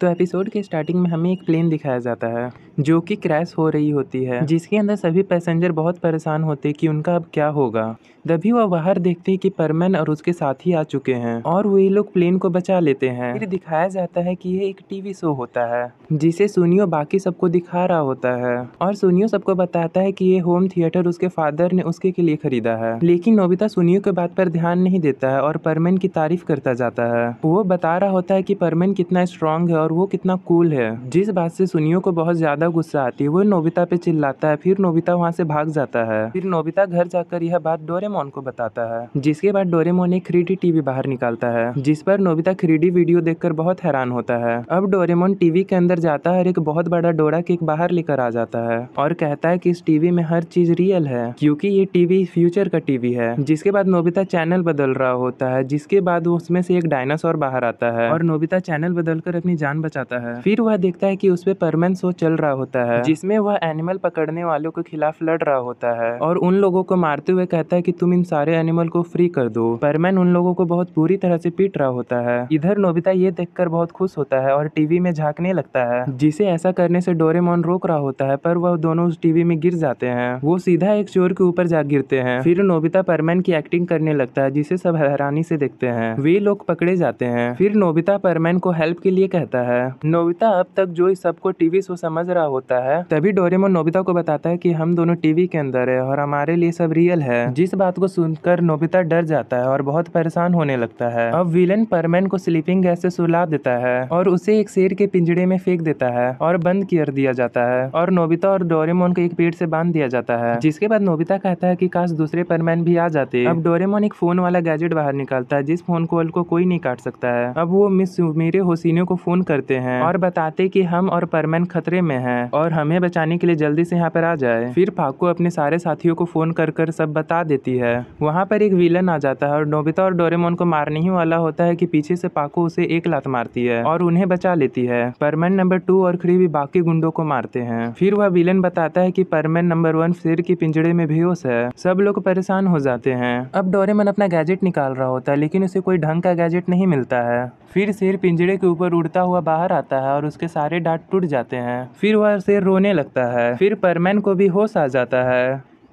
तो एपिसोड के स्टार्टिंग में हमें एक प्लेन दिखाया जाता है जो कि क्रैश हो रही होती है जिसके अंदर सभी पैसेंजर बहुत परेशान होते कि उनका अब क्या होगा तभी वह बाहर देखते हैं कि परमन और उसके साथी आ चुके हैं और वे लोग प्लेन को बचा लेते हैं फिर दिखाया जाता है कि यह एक टीवी शो होता है जिसे सुनियो बाकी सबको दिखा रहा होता है और सुनियो सबको बताता है कि ये होम थिएटर उसके फादर ने उसके के लिए खरीदा है लेकिन नोबिता सुनियो के बात पर ध्यान नहीं देता है और परमन की तारीफ करता जाता है वो बता रहा होता है कि परमन कितना स्ट्रांग है और वो कितना कूल है जिस बात से सुनियो को बहुत ज्यादा गुस्सा आती है वो नोबिता पे चिल्लाता है फिर नोबिता वहाँ से भाग जाता है फिर नोबिता घर जाकर यह बात डोरेमोन को बताता है जिसके बाद डोरेमोन एक थ्री टीवी बाहर निकालता है जिस पर नोबिता थ्री वीडियो देखकर बहुत हैरान होता है अब डोरेमोन टीवी के अंदर जाता है और एक बहुत बड़ा डोरा केक बाहर लेकर आ जाता है और कहता है कि इस टीवी में हर चीज रियल है क्योंकि ये टीवी फ्यूचर का टीवी है जिसके बाद नोबिता चैनल बदल रहा होता है जिसके बाद उसमें से एक डायनासोर बाहर आता है और नोबिता चैनल बदलकर अपनी जान जान बचाता है फिर वह देखता है कि उस पर परमन शो चल रहा होता है जिसमें वह एनिमल पकड़ने वालों के खिलाफ लड़ रहा होता है और उन लोगों को मारते हुए कहता है कि तुम इन सारे एनिमल को फ्री कर दो परमैन उन लोगों को बहुत बुरी तरह से पीट रहा होता है इधर नोबिता ये देख बहुत खुश होता है और टीवी में झांकने लगता है जिसे ऐसा करने से डोरेमोन रोक रहा होता है पर वह दोनों उस टीवी में गिर जाते हैं वो सीधा एक चोर के ऊपर जा गिरते हैं फिर नोबिता परमैन की एक्टिंग करने लगता है जिसे सब हैरानी से देखते हैं वे लोग पकड़े जाते हैं फिर नोबिता परमैन को हेल्प के लिए कहता है है नोबिता अब तक जो इस सबको टीवी शो समझ रहा होता है तभी डोरेमोन नोबिता को बताता है कि हम दोनों टीवी के अंदर है और हमारे लिए सब रियल है जिस बात को सुनकर नोबिता डर जाता है और बहुत परेशान होने लगता है अब विलन परमैन को स्लीपिंग गैस से सुला देता है और उसे एक शेर के पिंजड़े में फेंक देता है और बंद कर दिया जाता है और नोबिता और डोरेमोन को एक पेड़ से बांध दिया जाता है जिसके बाद नोबिता कहता है की काश दूसरे परमैन भी आ जाते अब डोरेमोन एक फोन वाला गैजेट बाहर निकालता है जिस फोन कॉल को कोई नहीं काट सकता है अब वो मिस मेरे होसिनियो को फोन कर करते हैं और बताते कि हम और परमन खतरे में हैं और हमें बचाने के लिए जल्दी से यहाँ पर आ जाए फिर फाकू अपने सारे साथियों को फोन कर कर सब बता देती है वहाँ पर एक विलन आ जाता है और नोबिता और डोरेमोन को मारने ही वाला होता है की पीछे से पाकू उसे एक लात मारती है और उन्हें बचा लेती है परमन नंबर टू और खड़ी भी बाकी गुंडों को मारते हैं फिर वह विलन बताता है की परमन नंबर वन शेर की पिंजड़े में बेहोश है सब लोग परेशान हो जाते हैं अब डोरेमन अपना गैजेट निकाल रहा होता है लेकिन उसे कोई ढंग का गैजेट नहीं मिलता है फिर शेर पिंजरे के ऊपर उड़ता हुआ बाहर आता है और उसके सारे डांट टूट जाते हैं फिर वह शेर रोने लगता है फिर परमैन को भी होश आ जाता है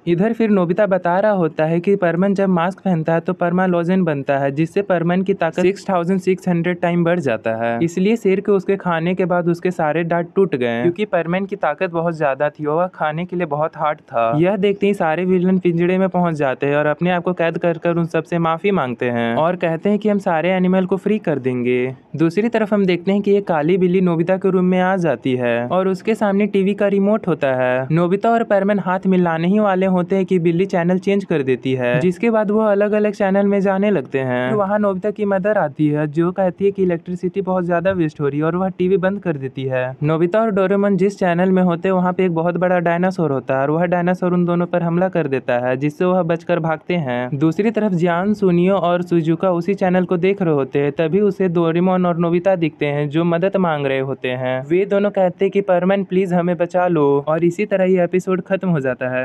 इधर फिर नोबिता बता रहा होता है कि परमन जब मास्क पहनता है तो परमालोजन बनता है जिससे परमन की ताकत 6600 थाउजेंड सिक्स हंड्रेड टाइम बढ़ जाता है इसलिए शेर के उसके खाने के बाद उसके सारे दांत टूट गए क्योंकि परमन की ताकत बहुत ज्यादा थी और वह खाने के लिए बहुत हार्ड था यह देखते ही सारे विलन पिंजड़े में पहुंच जाते हैं और अपने आप को कैद कर कर उन सबसे माफी मांगते हैं और कहते हैं की हम सारे एनिमल को फ्री कर देंगे दूसरी तरफ हम देखते हैं की एक काली बिल्ली नोबिता के रूम में आ जाती है और उसके सामने टीवी का रिमोट होता है नोबिता और परमन हाथ मिलाने ही वाले होते हैं कि बिल्ली चैनल चेंज कर देती है जिसके बाद वो अलग अलग चैनल में जाने लगते हैं तो वहाँ नोबिता की मदर आती है जो कहती है कि इलेक्ट्रिसिटी बहुत ज्यादा वेस्ट हो रही है और वह टीवी बंद कर देती है नोबिता और डोरेमन जिस चैनल में होते हैं वहाँ पे एक बहुत बड़ा डायनासोर होता है और वह डायनासोर उन दोनों पर हमला कर देता है जिससे वह बचकर भागते हैं दूसरी तरफ ज्ञान सुनियो और सुजुका उसी चैनल को देख रहे होते हैं तभी उसे डोरेमोन और नोबिता दिखते हैं जो मदद मांग रहे होते हैं वे दोनों कहते हैं कि परमन प्लीज हमें बचा लो और इसी तरह ये एपिसोड खत्म हो जाता है